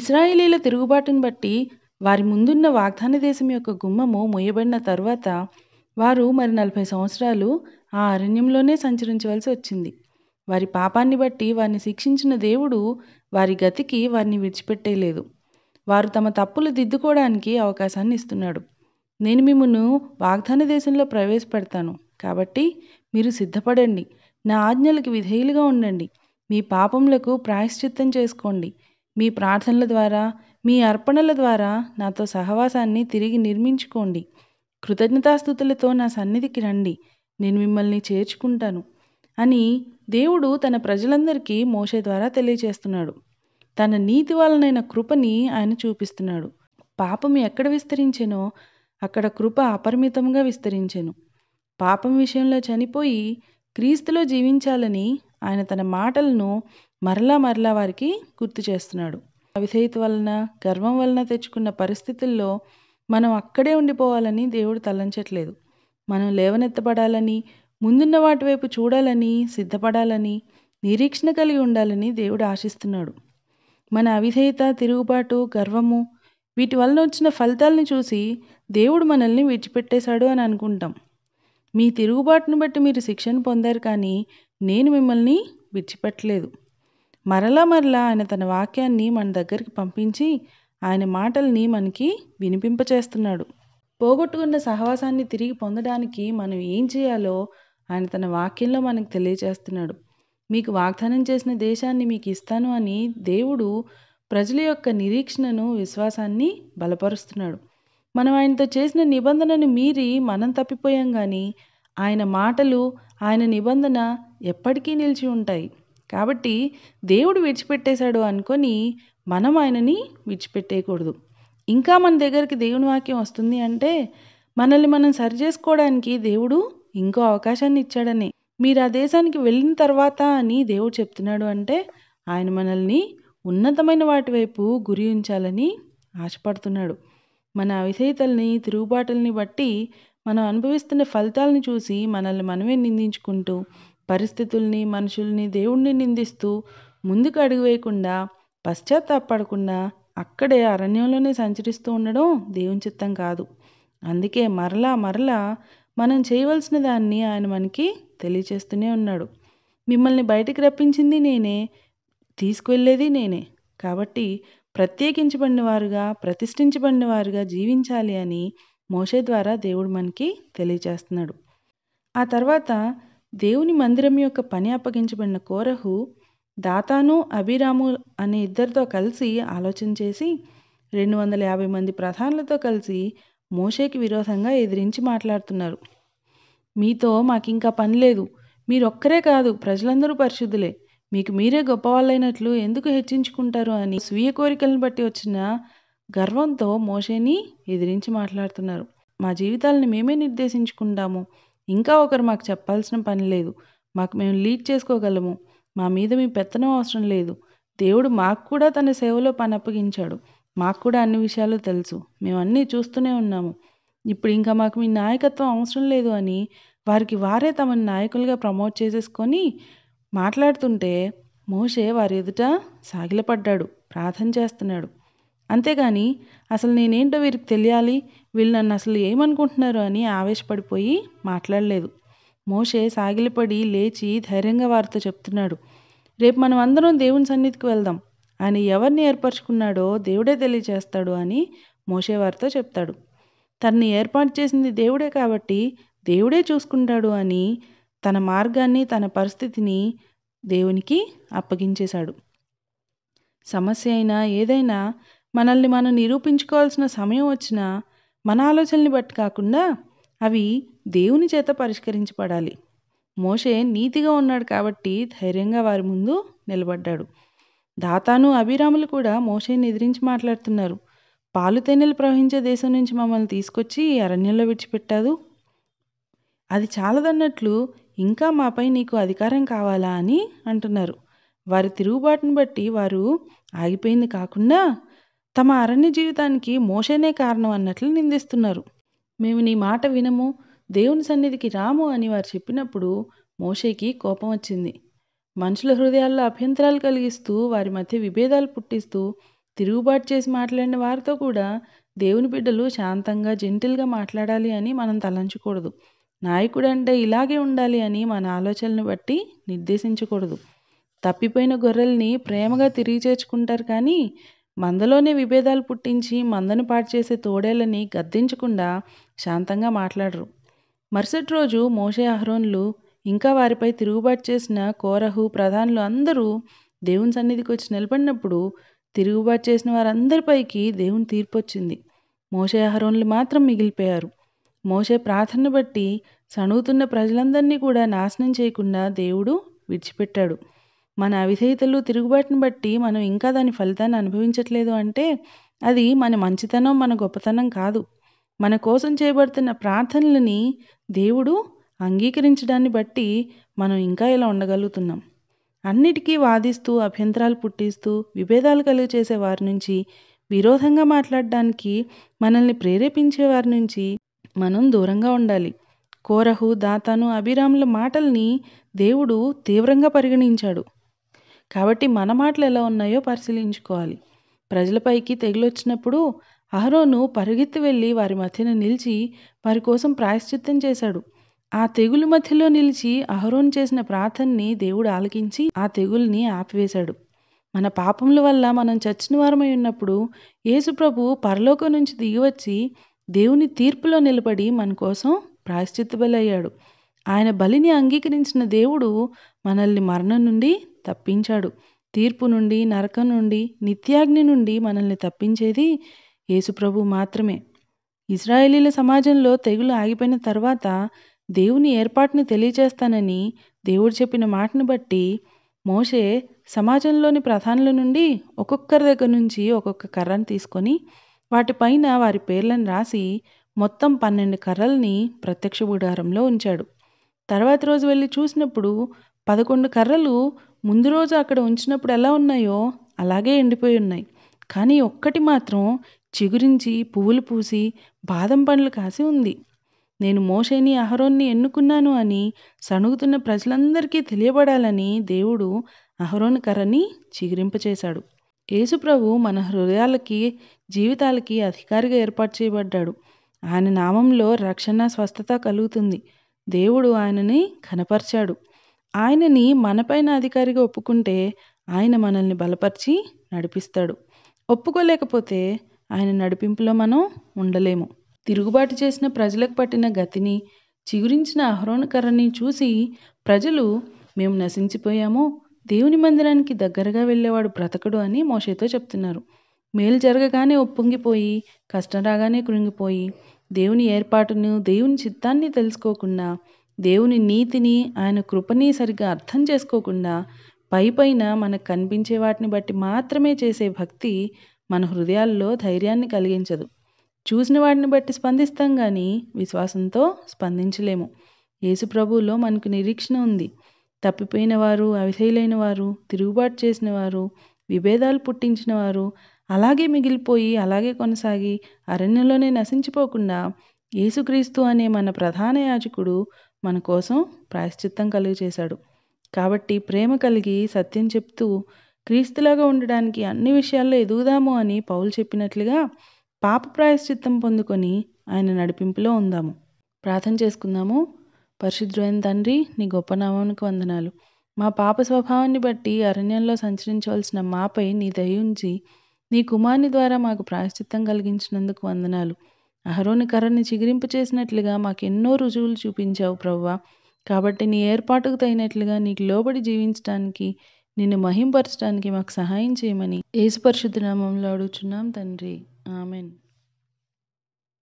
ఇస్రాయేలీల తిరుగుబాటును బట్టి వారి ముందున్న వాగ్దాన దేశం యొక్క గుమ్మము మొయ్యబడిన తర్వాత వారు మరి నలభై సంవత్సరాలు ఆ అరణ్యంలోనే సంచరించవలసి వచ్చింది వారి పాపాన్ని బట్టి వారిని శిక్షించిన దేవుడు వారి గతికి వారిని విడిచిపెట్టేలేదు వారు తమ తప్పులు దిద్దుకోవడానికి అవకాశాన్ని ఇస్తున్నాడు నేను మిమ్మను వాగ్దాన దేశంలో ప్రవేశపెడతాను కాబట్టి మీరు సిద్ధపడండి నా ఆజ్ఞలకు విధేయులుగా ఉండండి మీ పాపములకు ప్రాయశ్చిత్తం చేసుకోండి మీ ప్రార్థనల ద్వారా మీ అర్పణల ద్వారా నాతో సహవాసాన్ని తిరిగి నిర్మించుకోండి కృతజ్ఞతాస్థుతులతో నా సన్నిధికి రండి నేను మిమ్మల్ని చేర్చుకుంటాను అని దేవుడు తన ప్రజలందరికీ మోసే ద్వారా తెలియచేస్తున్నాడు తన నీతి వలనైన కృపని ఆయన చూపిస్తున్నాడు పాపం ఎక్కడ విస్తరించెనో అక్కడ కృప అపరిమితంగా విస్తరించెను పాపం విషయంలో చనిపోయి క్రీస్తులో జీవించాలని ఆయన తన మాటలను మరలా మరలా వారికి గుర్తు చేస్తున్నాడు అవిధేయత వలన గర్వం వలన తెచ్చుకున్న పరిస్థితుల్లో మనం అక్కడే ఉండిపోవాలని దేవుడు తలంచట్లేదు మనం లేవనెత్తబడాలని ముందున్న వాటి వైపు చూడాలని సిద్ధపడాలని నిరీక్షణ కలిగి ఉండాలని దేవుడు ఆశిస్తున్నాడు మన అవిధేయత తిరుగుబాటు గర్వము వీటి వలన వచ్చిన ఫలితాలను చూసి దేవుడు మనల్ని విడిచిపెట్టేశాడు అని అనుకుంటాం మీ తిరుగుబాటును బట్టి మీరు శిక్షను పొందారు కానీ నేను మిమ్మల్ని విడిచిపెట్టలేదు మరలా మరలా ఆయన తన వాక్యాన్ని మన దగ్గరికి పంపించి ఆయన మాటల్ని మనకి వినిపింపచేస్తున్నాడు పోగొట్టుకున్న సహవాసాన్ని తిరిగి పొందడానికి మనం ఏం చేయాలో ఆయన తన వాక్యంలో మనకు తెలియజేస్తున్నాడు మీకు వాగ్దానం చేసిన దేశాన్ని మీకు ఇస్తాను అని దేవుడు ప్రజల యొక్క నిరీక్షణను విశ్వాసాన్ని బలపరుస్తున్నాడు మనం ఆయనతో చేసిన నిబంధనను మీరి మనం తప్పిపోయాం కానీ ఆయన మాటలు ఆయన నిబంధన ఎప్పటికీ నిలిచి ఉంటాయి కాబట్టి దేవుడు విడిచిపెట్టేశాడు అనుకొని మనం ఆయనని విడిచిపెట్టేయకూడదు ఇంకా మన దగ్గరికి దేవుని వాక్యం వస్తుంది అంటే మనల్ని మనం సరి చేసుకోవడానికి దేవుడు ఇంకో అవకాశాన్ని ఇచ్చాడని మీరు ఆ దేశానికి వెళ్ళిన తర్వాత అని దేవుడు చెప్తున్నాడు అంటే ఆయన మనల్ని ఉన్నతమైన వాటి వైపు గురి ఉంచాలని ఆశపడుతున్నాడు మన అవిధేయతల్ని తిరుగుబాటుల్ని బట్టి మనం అనుభవిస్తున్న ఫలితాలను చూసి మనల్ని మనమే నిందించుకుంటూ పరిస్థితుల్ని మనుషుల్ని దేవుణ్ణి నిందిస్తూ ముందుకు అడుగు వేయకుండా పశ్చాత్తాపడకుండా అక్కడే అరణ్యంలోనే సంచరిస్తూ ఉండడం దేవుని చిత్తం కాదు అందుకే మరలా మరలా మనం చేయవలసిన దాన్ని ఆయన మనకి తెలియచేస్తూనే ఉన్నాడు మిమ్మల్ని బయటికి రప్పించింది నేనే తీసుకువెళ్ళేది నేనే కాబట్టి ప్రత్యేకించబడిన వారుగా ప్రతిష్ఠించబడిన వారుగా జీవించాలి అని మోషే ద్వారా దేవుడు మనకి తెలియచేస్తున్నాడు ఆ తర్వాత దేవుని మందిరం యొక్క పని అప్పగించబడిన కోరహు దాతాను అభిరాము అనే ఇద్దరితో కలిసి ఆలోచన చేసి రెండు వందల యాభై మంది ప్రధానులతో కలిసి మోషేకి విరోధంగా ఎదిరించి మాట్లాడుతున్నారు మీతో మాకింకా పని లేదు మీరొక్కరే కాదు ప్రజలందరూ పరిశుద్ధులే మీకు మీరే గొప్పవాళ్ళైనట్లు ఎందుకు హెచ్చించుకుంటారు అని స్వీయ కోరికలను బట్టి వచ్చిన గర్వంతో మోషేని ఎదిరించి మాట్లాడుతున్నారు మా జీవితాలను మేమే నిర్దేశించుకుంటాము ఇంకా ఒకరు మాకు చెప్పాల్సిన పని లేదు మాకు మేము లీడ్ చేసుకోగలము మా మీద మీ పెత్తనం అవసరం లేదు దేవుడు మాకు కూడా తన సేవలో పని అప్పగించాడు మాకు కూడా అన్ని విషయాలు తెలుసు మేము అన్నీ చూస్తూనే ఉన్నాము ఇప్పుడు ఇంకా మాకు మీ నాయకత్వం అవసరం లేదు అని వారికి వారే తమని నాయకులుగా ప్రమోట్ చేసేసుకొని మాట్లాడుతుంటే మోషే వారి ఎదుట సాగిలపడ్డాడు ప్రార్థన చేస్తున్నాడు అంతేగాని అసలు నేనేంటో వీరికి తెలియాలి వీళ్ళు నన్ను అసలు ఏమనుకుంటున్నారు అని ఆవేశపడిపోయి మాట్లాడలేదు మోషే సాగిలిపడి లేచి ధైర్యంగా వారితో చెప్తున్నాడు రేపు మనం అందరం దేవుని సన్నిధికి వెళ్దాం ఆయన ఎవరిని ఏర్పరచుకున్నాడో దేవుడే తెలియజేస్తాడు అని మోషే వారితో చెప్తాడు తనని ఏర్పాటు చేసింది దేవుడే కాబట్టి దేవుడే చూసుకుంటాడు అని తన మార్గాన్ని తన పరిస్థితిని దేవునికి అప్పగించేశాడు సమస్య అయినా ఏదైనా మనల్ని మనం నిరూపించుకోవాల్సిన సమయం వచ్చినా మన ఆలోచనని బట్టి కాకుండా అవి దేవుని చేత పరిష్కరించబడాలి మోషే నీతిగా ఉన్నాడు కాబట్టి ధైర్యంగా వారి ముందు నిలబడ్డాడు దాతాను అభిరాములు కూడా మోషేని ఎదిరించి మాట్లాడుతున్నారు పాలు తేనెలు ప్రవహించే దేశం నుంచి మమ్మల్ని తీసుకొచ్చి అరణ్యంలో విడిచిపెట్టాదు అది చాలదన్నట్లు ఇంకా మాపై నీకు అధికారం కావాలా అని అంటున్నారు వారి తిరుగుబాటును బట్టి వారు ఆగిపోయింది కాకుండా తమ అరణ్య జీవితానికి మోషేనే కారణం అన్నట్లు నిందిస్తున్నారు మేము నీ మాట వినము దేవుని సన్నిధికి రాము అని వారు చెప్పినప్పుడు మోషేకి కోపం వచ్చింది మనుషుల హృదయాల్లో అభ్యంతరాలు కలిగిస్తూ వారి మధ్య విభేదాలు పుట్టిస్తూ తిరుగుబాటు చేసి మాట్లాడిన వారితో కూడా దేవుని బిడ్డలు శాంతంగా జెంటిల్గా మాట్లాడాలి అని మనం తలంచకూడదు నాయకుడు అంటే ఇలాగే ఉండాలి అని మన ఆలోచనను బట్టి నిర్దేశించకూడదు తప్పిపోయిన గొర్రెల్ని ప్రేమగా తిరిగి చేర్చుకుంటారు కానీ మందలోనే విభేదాలు పుట్టించి మందను పాడుచేసే తోడేళ్ళని గద్దించకుండా శాంతంగా మాట్లాడరు మరుసటి రోజు మోషే అహ్రోన్లు ఇంకా వారిపై తిరుగుబాటు చేసిన కోరహు ప్రధానులు అందరూ దేవుని సన్నిధికి వచ్చి నిలబడినప్పుడు తిరుగుబాటు చేసిన వారందరిపైకి దేవుని తీర్పు వచ్చింది మోషే అహరోన్లు మాత్రం మిగిలిపోయారు మోషే ప్రార్థన బట్టి సణుగుతున్న ప్రజలందరినీ కూడా నాశనం చేయకుండా దేవుడు విడిచిపెట్టాడు మన అవిధేయతలు తిరుగుబాటును బట్టి మనం ఇంకా దాని ఫలితాన్ని అనుభవించట్లేదు అంటే అది మన మంచితనం మన గొప్పతనం కాదు మన కోసం చేయబడుతున్న ప్రార్థనలని దేవుడు అంగీకరించడాన్ని బట్టి మనం ఇంకా ఇలా ఉండగలుగుతున్నాం అన్నిటికీ వాదిస్తూ అభ్యంతరాలు పుట్టిస్తూ విభేదాలు కలుగు చేసే వారి నుంచి విరోధంగా మాట్లాడడానికి మనల్ని ప్రేరేపించే వారి నుంచి మనం దూరంగా ఉండాలి కోరహు దాతను అభిరాముల మాటల్ని దేవుడు తీవ్రంగా పరిగణించాడు కాబట్టి మన మాటలు ఎలా ఉన్నాయో పరిశీలించుకోవాలి ప్రజలపైకి తెగులొచ్చినప్పుడు అహరోను పరుగెత్తి వెళ్ళి వారి మధ్యన నిలిచి వారి కోసం ప్రాయశ్చిత్తం చేశాడు ఆ తెగులు మధ్యలో నిలిచి అహరోన్ చేసిన ప్రార్థనని దేవుడు ఆలకించి ఆ తెగుల్ని ఆపివేశాడు మన పాపముల వల్ల మనం చచ్చిన వారమై ఉన్నప్పుడు యేసుప్రభు పరలోకం నుంచి దిగివచ్చి దేవుని తీర్పులో నిలబడి మన కోసం ప్రాయశ్చిత్త బలయ్యాడు ఆయన బలిని అంగీకరించిన దేవుడు మనల్ని మరణం నుండి తప్పించాడు తీర్పు నుండి నరకం నుండి నిత్యాగ్ని నుండి మనల్ని తప్పించేది యేసుప్రభు మాత్రమే ఇజ్రాయేలీల సమాజంలో తెగులు ఆగిపోయిన తర్వాత దేవుని ఏర్పాటుని తెలియచేస్తానని దేవుడు చెప్పిన మాటను బట్టి మోషే సమాజంలోని ప్రధానుల నుండి ఒక్కొక్కరి దగ్గర నుంచి ఒక్కొక్క కర్రను తీసుకొని వాటిపైన వారి పేర్లను రాసి మొత్తం పన్నెండు కర్రల్ని ప్రత్యక్ష గుడారంలో ఉంచాడు తర్వాత రోజు వెళ్ళి చూసినప్పుడు పదకొండు కర్రలు ముందు రోజు అక్కడ ఉంచినప్పుడు ఎలా ఉన్నాయో అలాగే ఎండిపోయి ఉన్నాయి కానీ ఒక్కటి మాత్రం చిగురించి పువ్వులు పూసి బాదం పండ్లు కాసి ఉంది నేను మోషేని అహరోన్ని ఎన్నుకున్నాను అని సణుగుతున్న ప్రజలందరికీ తెలియబడాలని దేవుడు అహరోన్ కర్రని చిగురింపచేశాడు యేసుప్రభు మన హృదయాలకి జీవితాలకి అధికారిగా ఏర్పాటు చేయబడ్డాడు ఆయన నామంలో రక్షణ స్వస్థత కలుగుతుంది దేవుడు ఆయనని కనపరిచాడు ఆయనని మనపైన అధికారిగా ఒప్పుకుంటే ఆయన మనల్ని బలపరిచి నడిపిస్తాడు ఒప్పుకోలేకపోతే ఆయన నడిపింపులో మనం ఉండలేము తిరుగుబాటు చేసిన ప్రజలకు పట్టిన గతిని చిగురించిన అహరోణకర్రని చూసి ప్రజలు మేము నశించిపోయాము దేవుని మందిరానికి దగ్గరగా వెళ్ళేవాడు బ్రతకడు అని మోషేతో చెప్తున్నారు మేలు జరగగానే ఒప్పొంగిపోయి కష్టం రాగానే కృంగిపోయి దేవుని ఏర్పాటును దేవుని చిత్తాన్ని తెలుసుకోకుండా దేవుని నీతిని ఆయన కృపని సరిగ్గా అర్థం చేసుకోకుండా పైపైన మనకు కనిపించే వాటిని బట్టి మాత్రమే చేసే భక్తి మన హృదయాల్లో ధైర్యాన్ని కలిగించదు చూసిన వాటిని బట్టి స్పందిస్తాం కానీ విశ్వాసంతో స్పందించలేము యేసు ప్రభువులో మనకు నిరీక్షణ ఉంది తప్పిపోయిన వారు అవిధేయులైన వారు తిరుగుబాటు చేసిన వారు విభేదాలు పుట్టించిన వారు అలాగే మిగిలిపోయి అలాగే కొనసాగి అరణ్యంలోనే నశించిపోకుండా యేసుక్రీస్తు అనే మన ప్రధాన యాజకుడు మన కోసం ప్రాయశ్చిత్తం కలిగి చేశాడు కాబట్టి ప్రేమ కలిగి సత్యం చెప్తూ క్రీస్తులాగా ఉండడానికి అన్ని విషయాల్లో ఎదుగుదాము అని పౌలు చెప్పినట్లుగా పాప ప్రాయశ్చిత్తం పొందుకొని ఆయన నడిపింపులో ఉందాము ప్రార్థన చేసుకుందాము పరిశుద్ధులైన తండ్రి నీ గొప్ప నామానికి వందనాలు మా పాప స్వభావాన్ని బట్టి అరణ్యంలో సంచరించవలసిన మాపై నీ దయ ఉంచి నీ కుమారుని ద్వారా మాకు ప్రాయశ్చిత్తం కలిగించినందుకు వందనాలు అహరోని కర్రని చిగిరింపు చేసినట్లుగా మాకెన్నో రుజువులు చూపించావు ప్రవ్వా కాబట్టి నీ ఏర్పాటుకు తగినట్లుగా నీకు లోబడి జీవించడానికి నిన్ను మహింపరచడానికి మాకు సహాయం చేయమని యేసుపరిశుద్ధ నామంలో అడుగుచున్నాం తండ్రి ఆమెన్